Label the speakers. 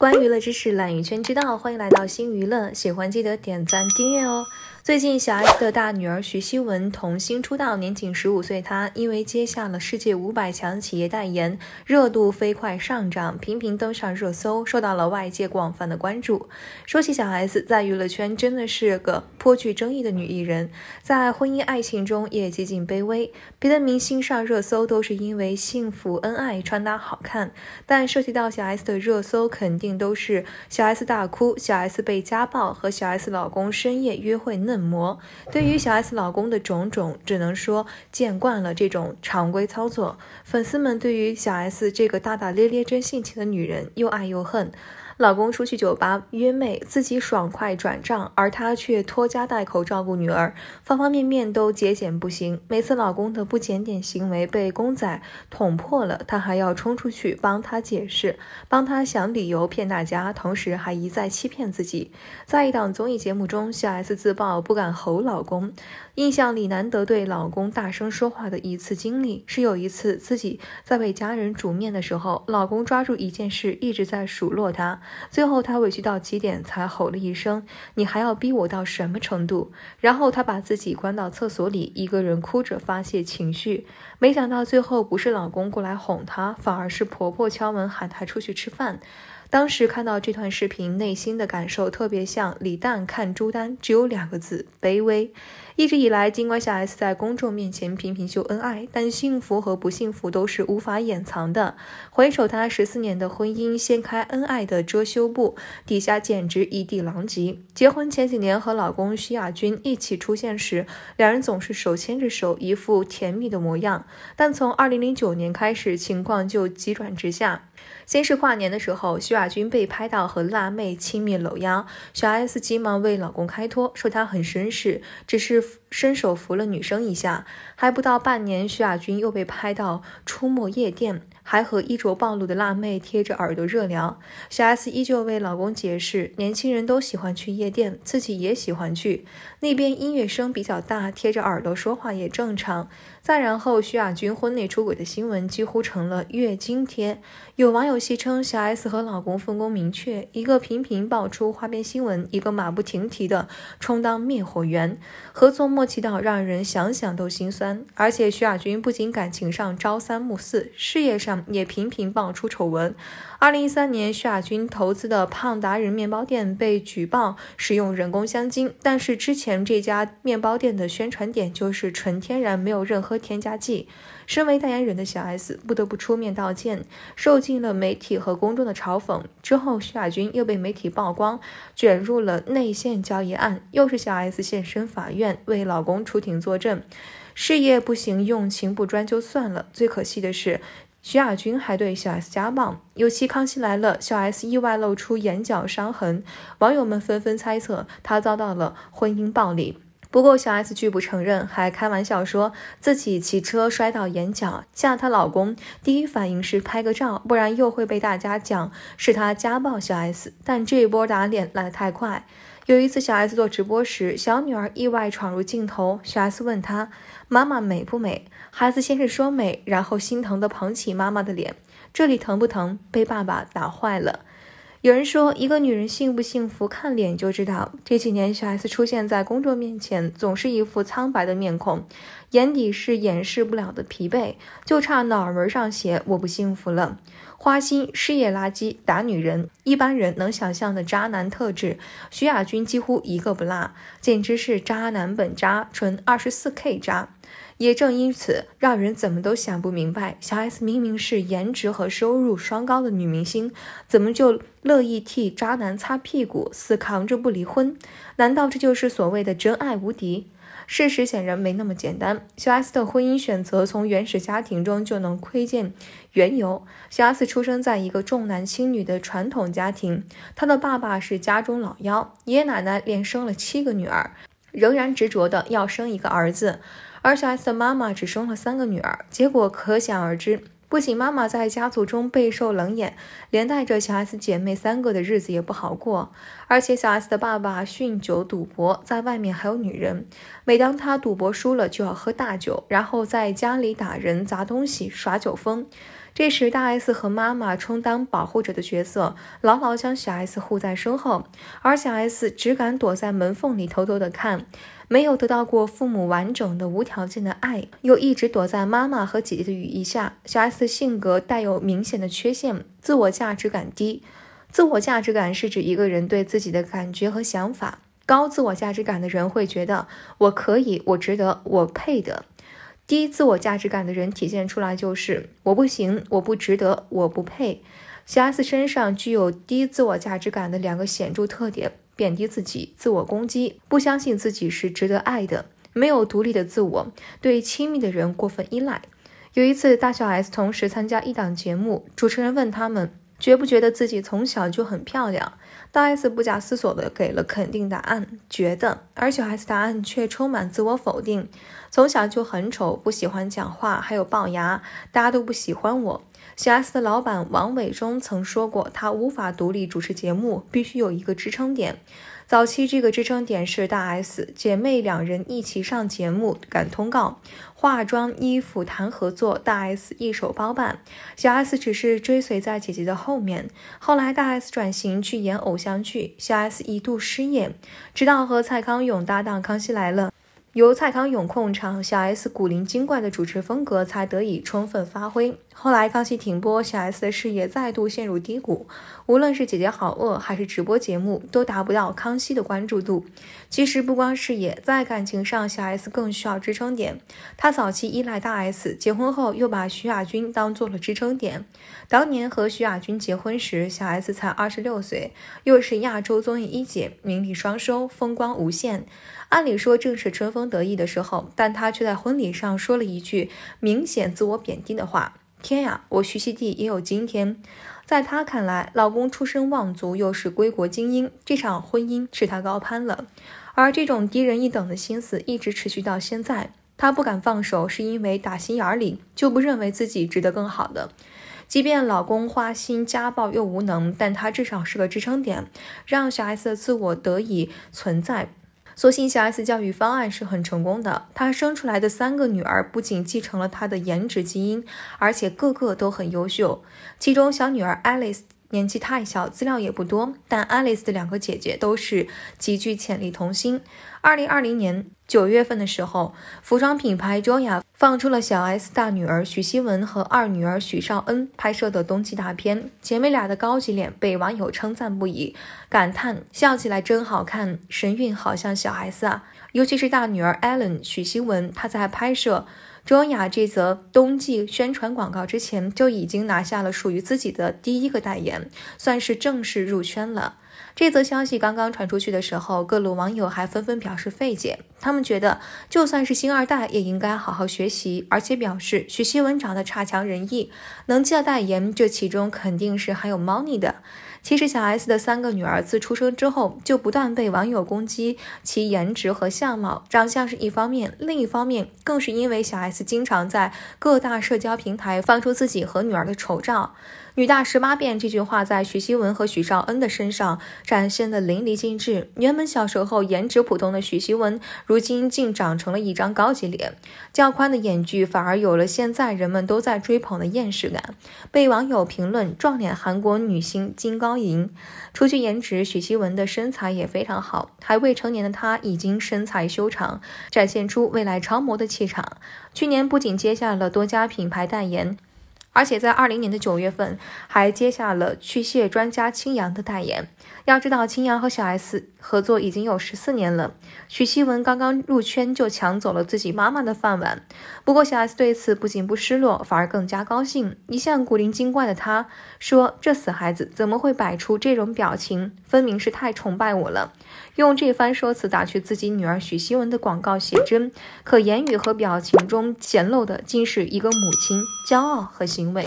Speaker 1: 关于娱乐知识，懒娱圈知道，欢迎来到新娱乐。喜欢记得点赞、订阅哦。最近，小 S 的大女儿徐熙雯童星出道，年仅十五岁，她因为接下了世界五百强企业代言，热度飞快上涨，频频登上热搜，受到了外界广泛的关注。说起小 S，在娱乐圈真的是个颇具争议的女艺人，在婚姻爱情中也接近卑微。别的明星上热搜都是因为幸福恩爱、穿搭好看，但涉及到小 S 的热搜，肯定都是小 S 大哭、小 S 被家暴和小 S 老公深夜约会。嫩模对于小 S 老公的种种，只能说见惯了这种常规操作。粉丝们对于小 S 这个大大咧咧真性情的女人，又爱又恨。老公出去酒吧约妹，自己爽快转账，而她却拖家带口照顾女儿，方方面面都节俭不行。每次老公的不检点行为被公仔捅破了，她还要冲出去帮他解释，帮他想理由骗大家，同时还一再欺骗自己。在一档综艺节目中，小 S 自曝不敢吼老公，印象里难得对老公大声说话的一次经历，是有一次自己在为家人煮面的时候，老公抓住一件事一直在数落她。最后，她委屈到极点，才吼了一声：“你还要逼我到什么程度？”然后她把自己关到厕所里，一个人哭着发泄情绪。没想到最后不是老公过来哄她，反而是婆婆敲门喊她出去吃饭。当时看到这段视频，内心的感受特别像李诞看朱丹，只有两个字：卑微。一直以来，尽管小 S 在公众面前频频秀恩爱，但幸福和不幸福都是无法掩藏的。回首她十四年的婚姻，掀开恩爱的遮羞布，底下简直一地狼藉。结婚前几年和老公徐亚军一起出现时，两人总是手牵着手，一副甜蜜的模样。但从二零零九年开始，情况就急转直下。先是跨年的时候，徐亚军被拍到和辣妹亲密搂腰，小 S 急忙为老公开脱，说他很绅士，只是伸手扶了女生一下。还不到半年，徐亚军又被拍到出没夜店。还和衣着暴露的辣妹贴着耳朵热聊，小 S 依旧为老公解释，年轻人都喜欢去夜店，自己也喜欢去，那边音乐声比较大，贴着耳朵说话也正常。再然后，徐亚军婚内出轨的新闻几乎成了月经贴。有网友戏称小 S 和老公分工明确，一个频频爆出花边新闻，一个马不停蹄的充当灭火员，合作默契到让人想想都心酸。而且徐亚军不仅感情上朝三暮四，事业上。也频频爆出丑闻。二零一三年，徐亚军投资的胖达人面包店被举报使用人工香精，但是之前这家面包店的宣传点就是纯天然，没有任何添加剂。身为代言人的小 S 不得不出面道歉，受尽了媒体和公众的嘲讽。之后，徐亚军又被媒体曝光，卷入了内线交易案，又是小 S 现身法院为老公出庭作证。事业不行，用情不专就算了，最可惜的是。徐亚军还对小 S 家暴，尤其康熙来了，小 S 意外露出眼角伤痕，网友们纷纷猜测她遭到了婚姻暴力。不过小 S 拒不承认，还开玩笑说自己骑车摔倒眼角，吓她老公，第一反应是拍个照，不然又会被大家讲是她家暴小 S。但这波打脸来得太快。有一次，小 S 做直播时，小女儿意外闯入镜头。小 S 问她：“妈妈美不美？”孩子先是说美，然后心疼地捧起妈妈的脸：“这里疼不疼？被爸爸打坏了。”有人说，一个女人幸不幸福，看脸就知道。这几年，小 S 出现在公众面前，总是一副苍白的面孔，眼底是掩饰不了的疲惫，就差脑门上写“我不幸福了”。花心、事业垃圾、打女人，一般人能想象的渣男特质，徐亚军几乎一个不落，简直是渣男本渣，纯二十四 K 渣。也正因此，让人怎么都想不明白，小 S 明明是颜值和收入双高的女明星，怎么就乐意替渣男擦屁股，死扛着不离婚？难道这就是所谓的真爱无敌？事实显然没那么简单。小 S 的婚姻选择从原始家庭中就能窥见缘由。小 S 出生在一个重男轻女的传统家庭，他的爸爸是家中老幺，爷爷奶奶连生了七个女儿，仍然执着的要生一个儿子，而小 S 的妈妈只生了三个女儿，结果可想而知。不仅妈妈在家族中备受冷眼，连带着小 S 姐妹三个的日子也不好过。而且小 S 的爸爸酗酒赌博，在外面还有女人。每当他赌博输了，就要喝大酒，然后在家里打人、砸东西、耍酒疯。这时，大 S 和妈妈充当保护者的角色，牢牢将小 S 护在身后，而小 S 只敢躲在门缝里偷偷的看。没有得到过父母完整的、无条件的爱，又一直躲在妈妈和姐姐的羽翼下，小 S 的性格带有明显的缺陷，自我价值感低。自我价值感是指一个人对自己的感觉和想法。高自我价值感的人会觉得我可以，我值得，我配得。低自我价值感的人体现出来就是我不行，我不值得，我不配。小 S 身上具有低自我价值感的两个显著特点：贬低自己、自我攻击，不相信自己是值得爱的，没有独立的自我，对亲密的人过分依赖。有一次，大小 S 同时参加一档节目，主持人问他们。绝不觉得自己从小就很漂亮，大 S 不假思索的给了肯定答案，觉得。而小 S 答案却充满自我否定，从小就很丑，不喜欢讲话，还有龅牙，大家都不喜欢我。小 S 的老板王伟忠曾说过，他无法独立主持节目，必须有一个支撑点。早期这个支撑点是大 S 姐妹两人一起上节目，赶通告、化妆、衣服谈合作，大 S 一手包办，小 S 只是追随在姐姐的后面。后来大 S 转型去演偶像剧，小 S 一度失业，直到和蔡康永搭档《康熙来了》，由蔡康永控场，小 S 古灵精怪的主持风格才得以充分发挥。后来，康熙停播，小 S 的事业再度陷入低谷。无论是姐姐好饿》还是直播节目，都达不到康熙的关注度。其实，不光事业，在感情上，小 S 更需要支撑点。她早期依赖大 S，结婚后又把徐亚军当做了支撑点。当年和徐亚军结婚时，小 S 才二十六岁，又是亚洲综艺一姐，名利双收，风光无限。按理说，正是春风得意的时候，但她却在婚礼上说了一句明显自我贬低的话。天呀，我徐熙娣也有今天。在她看来，老公出身望族，又是归国精英，这场婚姻是她高攀了。而这种低人一等的心思一直持续到现在，她不敢放手，是因为打心眼里就不认为自己值得更好的。即便老公花心、家暴又无能，但他至少是个支撑点，让小 S 的自我得以存在。所幸，小 S 教育方案是很成功的。她生出来的三个女儿不仅继承了她的颜值基因，而且个个都很优秀。其中，小女儿 Alice。年纪太小，资料也不多，但 Alice 的两个姐姐都是极具潜力童星。二零二零年九月份的时候，服装品牌周雅放出了小 S 大女儿许希文和二女儿许绍恩拍摄的冬季大片，姐妹俩的高级脸被网友称赞不已，感叹笑起来真好看，神韵好像小 S 啊，尤其是大女儿 Ellen 许希文，她在拍摄。周雅这则冬季宣传广告之前就已经拿下了属于自己的第一个代言，算是正式入圈了。这则消息刚刚传出去的时候，各路网友还纷纷表示费解。他们觉得，就算是星二代，也应该好好学习，而且表示徐熙文长得差强人意，能接到代言，这其中肯定是含有猫腻的。其实，小 S 的三个女儿自出生之后，就不断被网友攻击其颜值和相貌。长相是一方面，另一方面更是因为小 S 经常在各大社交平台放出自己和女儿的丑照。“女大十八变”这句话在许熙文和许绍恩的身上展现得淋漓尽致。原本小时候颜值普通的许熙文，如今竟长成了一张高级脸，较宽的眼距反而有了现在人们都在追捧的厌世感，被网友评论撞脸韩国女星金高银。除去颜值，许熙文的身材也非常好，还未成年的她已经身材修长，展现出未来超模的气场。去年不仅接下了多家品牌代言。而且在二零年的九月份，还接下了去屑专家清扬的代言。要知道，清扬和小 S 合作已经有十四年了，许希文刚刚入圈就抢走了自己妈妈的饭碗。不过，小 S 对此不仅不失落，反而更加高兴。一向古灵精怪的她说：“这死孩子怎么会摆出这种表情？分明是太崇拜我了。”用这番说辞打趣自己女儿许熙雯的广告写真，可言语和表情中显露的，竟是一个母亲骄傲和欣慰。